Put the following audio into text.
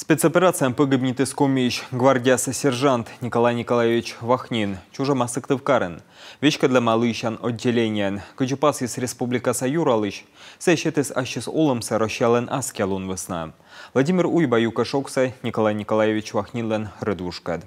Спецоперациям погибнет из искомич гвардияса-сержант Николай Николаевич Вахнин, чужама Сыктывкарын. Вешка для малыйщан отделениен, кычупас из республикаса Юралыш, сәшет из ашчис олымса рощален аскелун весна. Владимир Уйба Юкашокса Николай Николаевич Вахнинлен Редушкад.